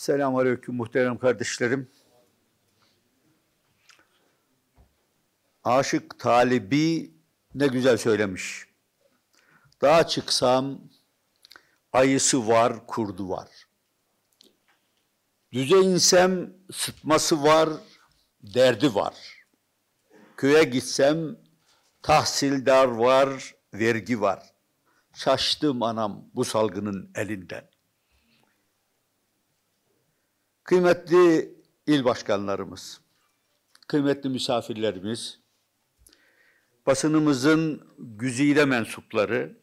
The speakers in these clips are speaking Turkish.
Selamun Aleyküm muhterem kardeşlerim. Aşık Talibi ne güzel söylemiş. Daha çıksam ayısı var, kurdu var. Düze insem sıtması var, derdi var. Köye gitsem tahsildar var, vergi var. Şaştım anam bu salgının elinden. Kıymetli il başkanlarımız, kıymetli misafirlerimiz, basınımızın güzide mensupları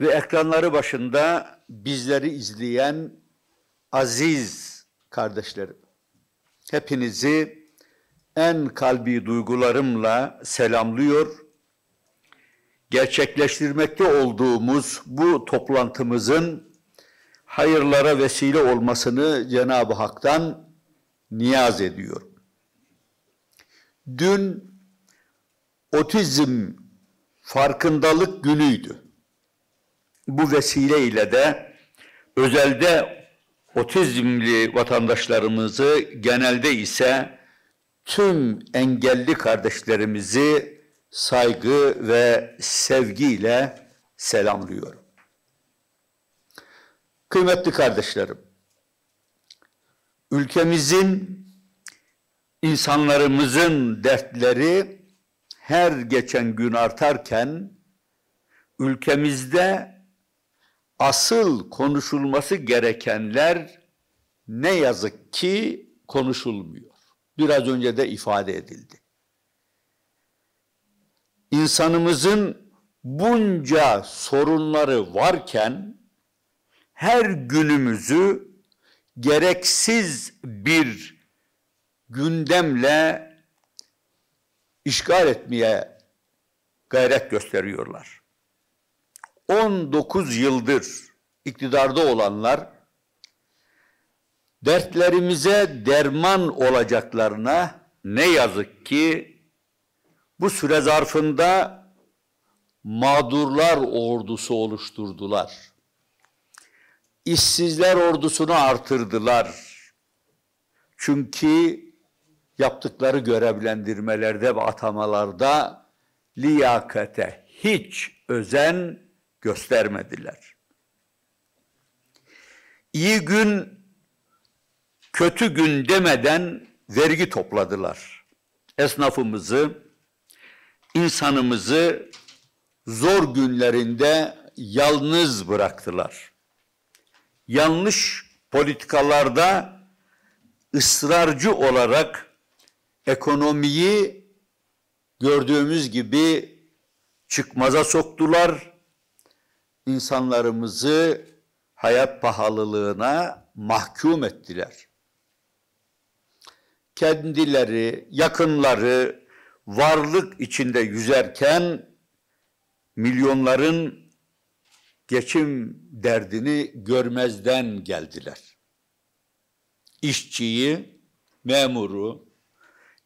ve ekranları başında bizleri izleyen aziz kardeşlerim, hepinizi en kalbi duygularımla selamlıyor. Gerçekleştirmekte olduğumuz bu toplantımızın hayırlara vesile olmasını Cenab-ı Hak'tan niyaz ediyorum. Dün otizm farkındalık günüydü. Bu vesileyle de özelde otizmli vatandaşlarımızı genelde ise tüm engelli kardeşlerimizi saygı ve sevgiyle selamlıyorum. Kıymetli kardeşlerim, ülkemizin, insanlarımızın dertleri her geçen gün artarken ülkemizde asıl konuşulması gerekenler ne yazık ki konuşulmuyor. Biraz önce de ifade edildi. İnsanımızın bunca sorunları varken her günümüzü gereksiz bir gündemle işgal etmeye gayret gösteriyorlar. 19 yıldır iktidarda olanlar dertlerimize derman olacaklarına ne yazık ki bu süre zarfında mağdurlar ordusu oluşturdular işsizler ordusunu artırdılar. Çünkü yaptıkları görevlendirmelerde ve atamalarda liyakate hiç özen göstermediler. İyi gün, kötü gün demeden vergi topladılar. Esnafımızı, insanımızı zor günlerinde yalnız bıraktılar yanlış politikalarda ısrarcı olarak ekonomiyi gördüğümüz gibi çıkmaza soktular. İnsanlarımızı hayat pahalılığına mahkum ettiler. Kendileri, yakınları varlık içinde yüzerken milyonların geçim derdini görmezden geldiler. İşçiyi, memuru,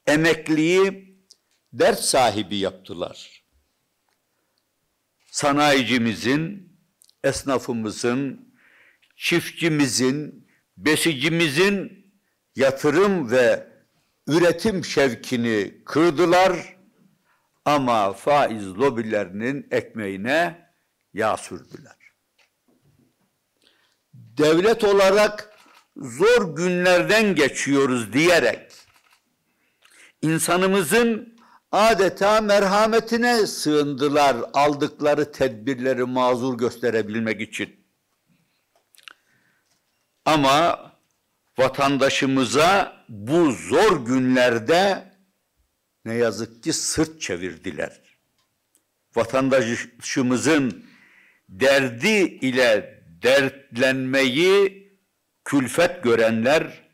emekliyi dert sahibi yaptılar. Sanayicimizin, esnafımızın, çiftçimizin, besicimizin yatırım ve üretim şevkini kırdılar ama faiz lobilerinin ekmeğine yağ sürdüler. Devlet olarak zor günlerden geçiyoruz diyerek insanımızın adeta merhametine sığındılar aldıkları tedbirleri mazur gösterebilmek için. Ama vatandaşımıza bu zor günlerde ne yazık ki sırt çevirdiler. Vatandaşımızın derdi ile dertlenmeyi külfet görenler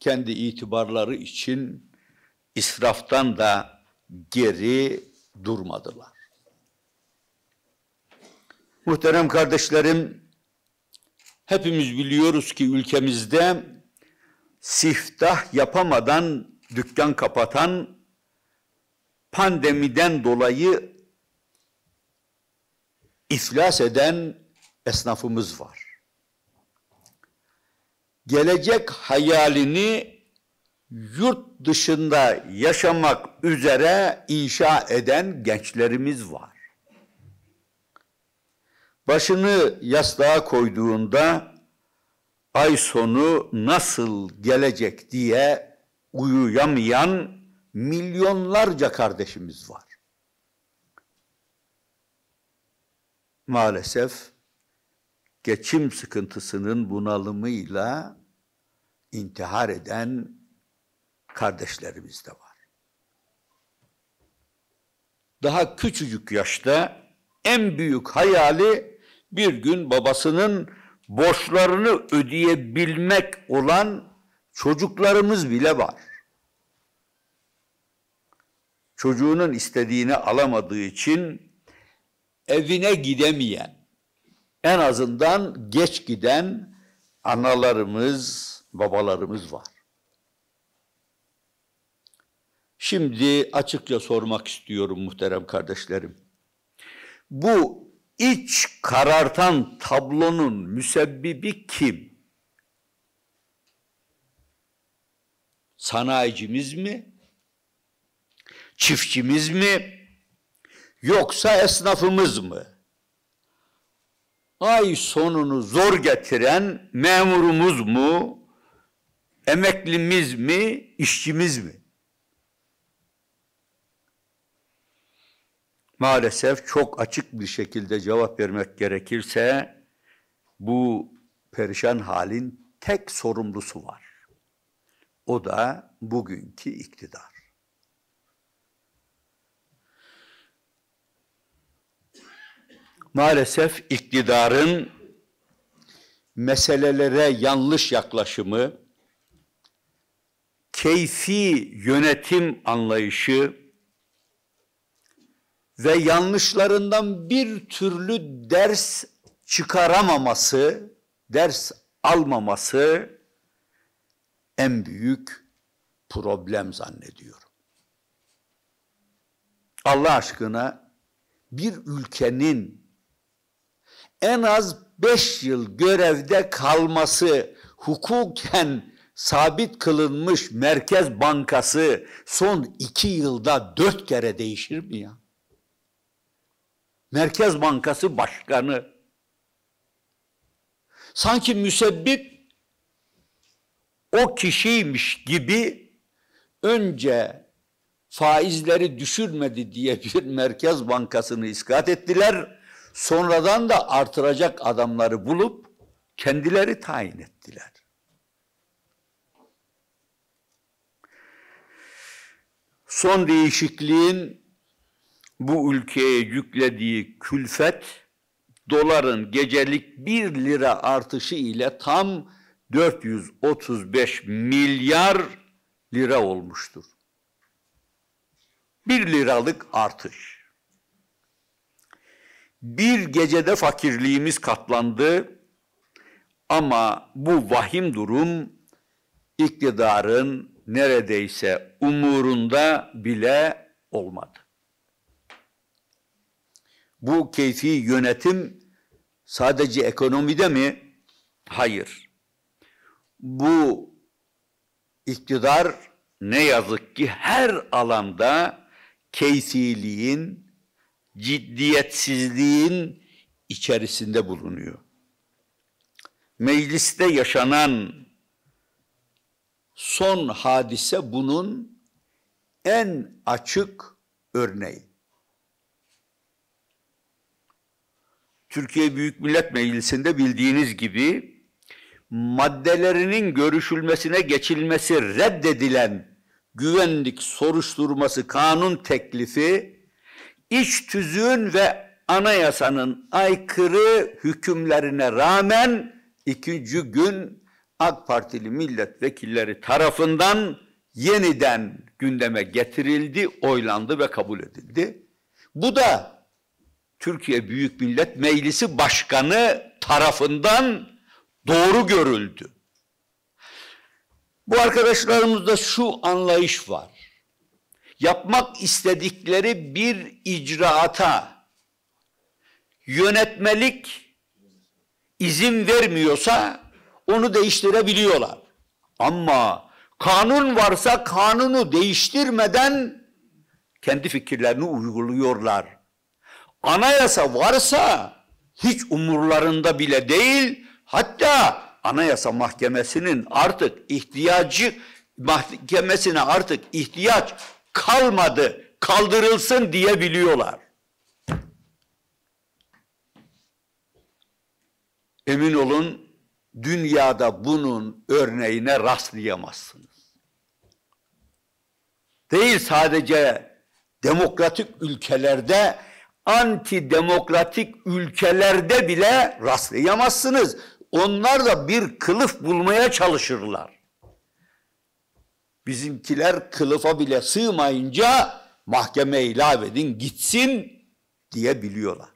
kendi itibarları için israftan da geri durmadılar. Muhterem kardeşlerim, hepimiz biliyoruz ki ülkemizde siftah yapamadan dükkan kapatan pandemiden dolayı iflas eden esnafımız var. Gelecek hayalini yurt dışında yaşamak üzere inşa eden gençlerimiz var. Başını yastığa koyduğunda ay sonu nasıl gelecek diye uyuyamayan milyonlarca kardeşimiz var. maalesef geçim sıkıntısının bunalımıyla intihar eden kardeşlerimiz de var. Daha küçücük yaşta en büyük hayali bir gün babasının borçlarını ödeyebilmek olan çocuklarımız bile var. Çocuğunun istediğini alamadığı için evine gidemeyen, en azından geç giden analarımız, babalarımız var. Şimdi açıkça sormak istiyorum muhterem kardeşlerim. Bu iç karartan tablonun müsebbibi kim? Sanayicimiz mi? Çiftçimiz mi? yoksa esnafımız mı? Ay sonunu zor getiren memurumuz mu? Emeklimiz mi? işçimiz mi? Maalesef çok açık bir şekilde cevap vermek gerekirse bu perişan halin tek sorumlusu var. O da bugünkü iktidar. maalesef iktidarın meselelere yanlış yaklaşımı, keyfi yönetim anlayışı ve yanlışlarından bir türlü ders çıkaramaması, ders almaması en büyük problem zannediyorum. Allah aşkına bir ülkenin en az beş yıl görevde kalması hukuken sabit kılınmış Merkez Bankası son iki yılda dört kere değişir mi ya? Merkez Bankası Başkanı sanki müsebbip o kişiymiş gibi önce faizleri düşürmedi diye bir Merkez Bankası'nı iskat ettiler. Sonradan da artıracak adamları bulup kendileri tayin ettiler. Son değişikliğin bu ülkeye yüklediği külfet doların gecelik 1 lira artışı ile tam 435 milyar lira olmuştur. 1 liralık artış. Bir gecede fakirliğimiz katlandı ama bu vahim durum iktidarın neredeyse umurunda bile olmadı. Bu keyfi yönetim sadece ekonomide mi? Hayır. Bu iktidar ne yazık ki her alanda keyfiliğin ciddiyetsizliğin içerisinde bulunuyor. Mecliste yaşanan son hadise bunun en açık örneği. Türkiye Büyük Millet Meclisi'nde bildiğiniz gibi maddelerinin görüşülmesine geçilmesi reddedilen güvenlik soruşturması kanun teklifi iç tüzüğün ve anayasanın aykırı hükümlerine rağmen ikinci gün AK Partili milletvekilleri tarafından yeniden gündeme getirildi, oylandı ve kabul edildi. Bu da Türkiye Büyük Millet Meclisi Başkanı tarafından doğru görüldü. Bu arkadaşlarımızda şu anlayış var yapmak istedikleri bir icraata yönetmelik izin vermiyorsa onu değiştirebiliyorlar. Ama kanun varsa kanunu değiştirmeden kendi fikirlerini uyguluyorlar. Anayasa varsa hiç umurlarında bile değil. Hatta Anayasa Mahkemesi'nin artık ihtiyacı mahkemesine artık ihtiyaç kalmadı, kaldırılsın diyebiliyorlar. Emin olun dünyada bunun örneğine rastlayamazsınız. Değil sadece demokratik ülkelerde, antidemokratik ülkelerde bile rastlayamazsınız. Onlar da bir kılıf bulmaya çalışırlar bizimkiler kılıfa bile sığmayınca mahkeme ilave edin gitsin diyebiliyorlar.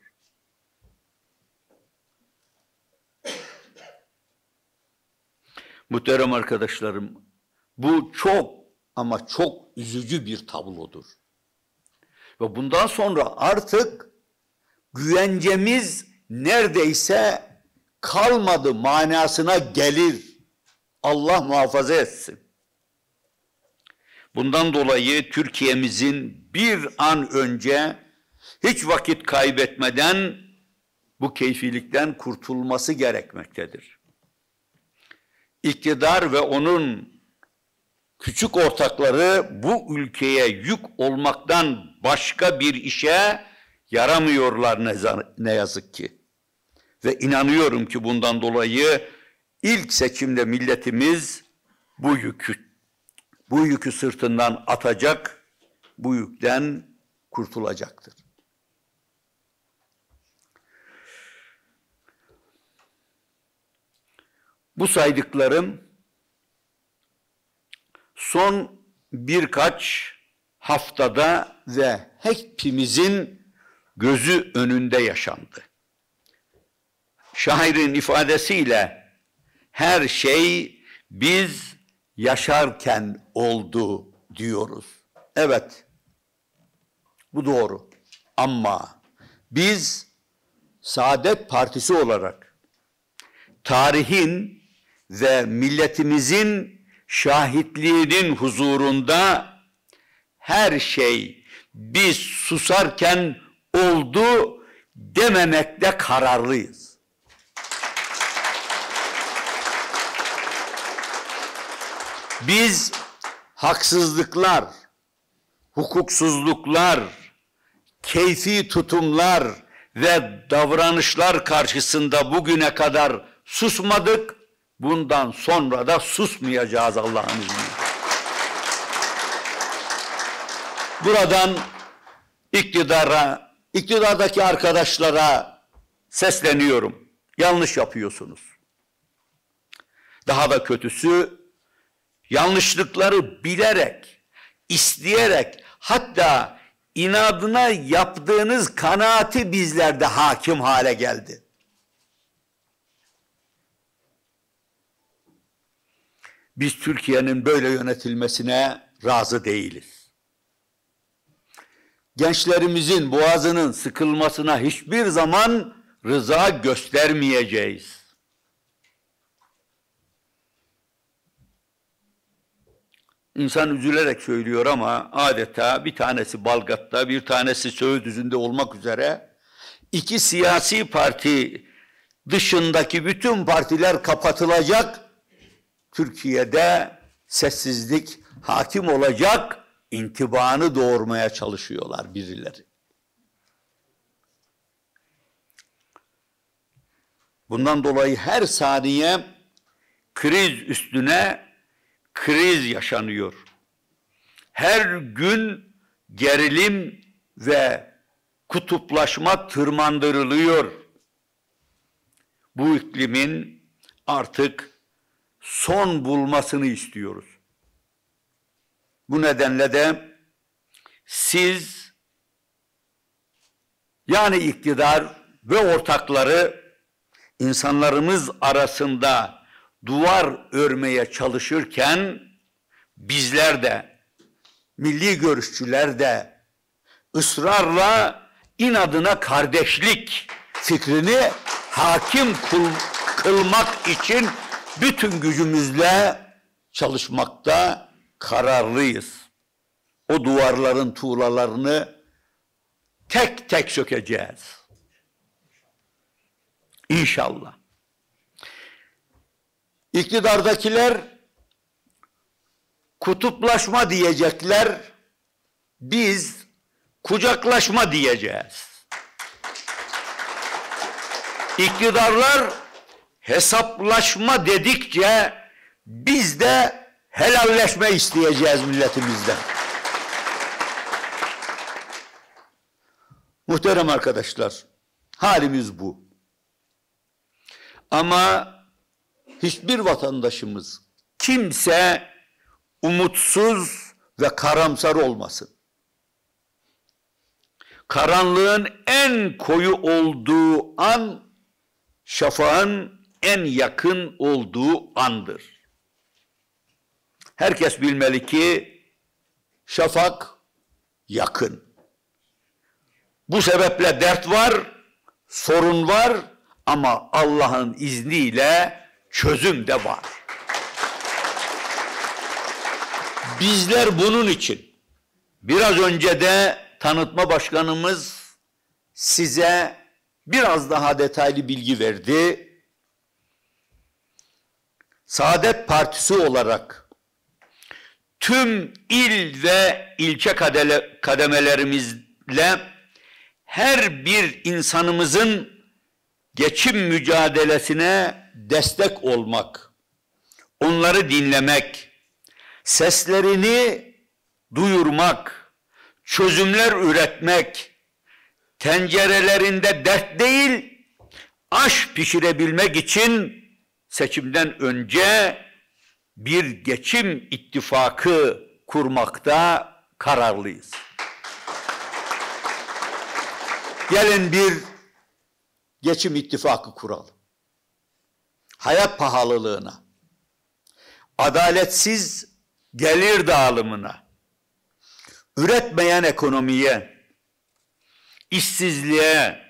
Muhterem arkadaşlarım, bu çok ama çok üzücü bir tablodur. Ve bundan sonra artık güvencemiz neredeyse kalmadı manasına gelir. Allah muhafaza etsin. Bundan dolayı Türkiye'mizin bir an önce hiç vakit kaybetmeden bu keyfilikten kurtulması gerekmektedir. İktidar ve onun küçük ortakları bu ülkeye yük olmaktan başka bir işe yaramıyorlar ne yazık ki. Ve inanıyorum ki bundan dolayı ilk seçimde milletimiz bu yükü bu yükü sırtından atacak, bu yükten kurtulacaktır. Bu saydıklarım son birkaç haftada ve hepimizin gözü önünde yaşandı. Şairin ifadesiyle her şey biz yaşarken oldu diyoruz. Evet. Bu doğru. Ama biz Saadet Partisi olarak tarihin ve milletimizin şahitliğinin huzurunda her şey biz susarken oldu dememekte kararlıyız. Biz haksızlıklar, hukuksuzluklar, keyfi tutumlar ve davranışlar karşısında bugüne kadar susmadık. Bundan sonra da susmayacağız Allah'ın izniyle. Buradan iktidara, iktidardaki arkadaşlara sesleniyorum. Yanlış yapıyorsunuz. Daha da kötüsü yanlışlıkları bilerek, isteyerek hatta inadına yaptığınız kanaati bizlerde hakim hale geldi. Biz Türkiye'nin böyle yönetilmesine razı değiliz. Gençlerimizin boğazının sıkılmasına hiçbir zaman rıza göstermeyeceğiz. İnsan üzülerek söylüyor ama adeta bir tanesi Balgat'ta, bir tanesi Söğütüzü'nde olmak üzere iki siyasi parti dışındaki bütün partiler kapatılacak. Türkiye'de sessizlik hakim olacak intibanı doğurmaya çalışıyorlar birileri. Bundan dolayı her saniye kriz üstüne kriz yaşanıyor. Her gün gerilim ve kutuplaşma tırmandırılıyor. Bu iklimin artık son bulmasını istiyoruz. Bu nedenle de siz yani iktidar ve ortakları insanlarımız arasında duvar örmeye çalışırken bizler de, milli görüşçüler de ısrarla inadına kardeşlik fikrini hakim kıl, kılmak için bütün gücümüzle çalışmakta kararlıyız. O duvarların tuğlalarını tek tek sökeceğiz. İnşallah. İktidardakiler kutuplaşma diyecekler. Biz kucaklaşma diyeceğiz. İktidarlar hesaplaşma dedikçe biz de helalleşme isteyeceğiz milletimizden. Muhterem arkadaşlar, halimiz bu. Ama hiçbir vatandaşımız kimse umutsuz ve karamsar olmasın. Karanlığın en koyu olduğu an şafağın en yakın olduğu andır. Herkes bilmeli ki şafak yakın. Bu sebeple dert var, sorun var ama Allah'ın izniyle çözüm de var. Bizler bunun için biraz önce de tanıtma başkanımız size biraz daha detaylı bilgi verdi. Saadet Partisi olarak tüm il ve ilçe kademelerimizle her bir insanımızın geçim mücadelesine destek olmak, onları dinlemek, seslerini duyurmak, çözümler üretmek, tencerelerinde dert değil, aş pişirebilmek için seçimden önce bir geçim ittifakı kurmakta kararlıyız. Gelin bir geçim ittifakı kuralım hayat pahalılığına, adaletsiz gelir dağılımına, üretmeyen ekonomiye, işsizliğe,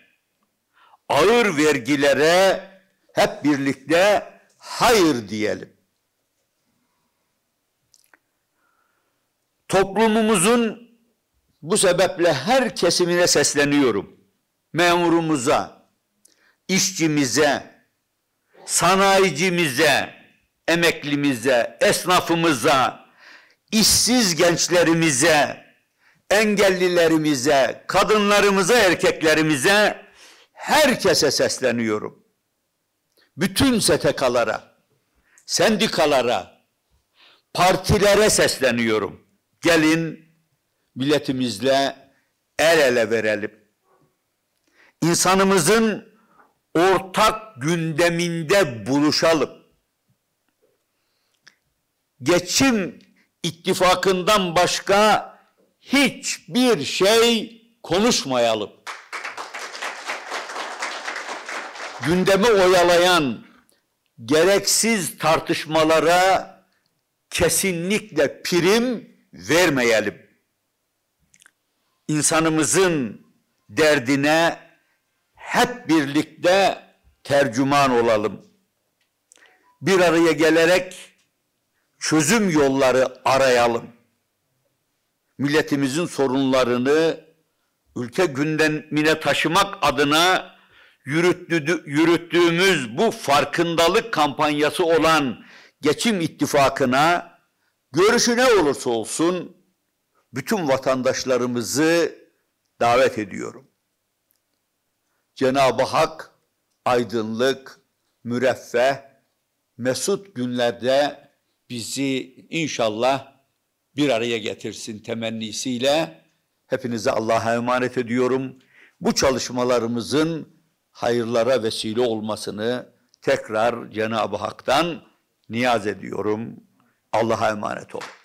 ağır vergilere hep birlikte hayır diyelim. Toplumumuzun bu sebeple her kesimine sesleniyorum. Memurumuza, işçimize, sanayicimize, emeklimize, esnafımıza, işsiz gençlerimize, engellilerimize, kadınlarımıza, erkeklerimize, herkese sesleniyorum. Bütün STK'lara, sendikalara, partilere sesleniyorum. Gelin milletimizle el ele verelim. İnsanımızın ortak gündeminde buluşalım. Geçim ittifakından başka hiçbir şey konuşmayalım. Gündemi oyalayan gereksiz tartışmalara kesinlikle prim vermeyelim. İnsanımızın derdine hep birlikte tercüman olalım. Bir araya gelerek çözüm yolları arayalım. Milletimizin sorunlarını ülke gündemine taşımak adına yürüttüğümüz bu farkındalık kampanyası olan Geçim ittifakına görüşü ne olursa olsun bütün vatandaşlarımızı davet ediyorum. Cenab-ı Hak aydınlık, müreffeh, mesut günlerde bizi inşallah bir araya getirsin temennisiyle. Hepinize Allah'a emanet ediyorum. Bu çalışmalarımızın hayırlara vesile olmasını tekrar Cenab-ı Hak'tan niyaz ediyorum. Allah'a emanet olun.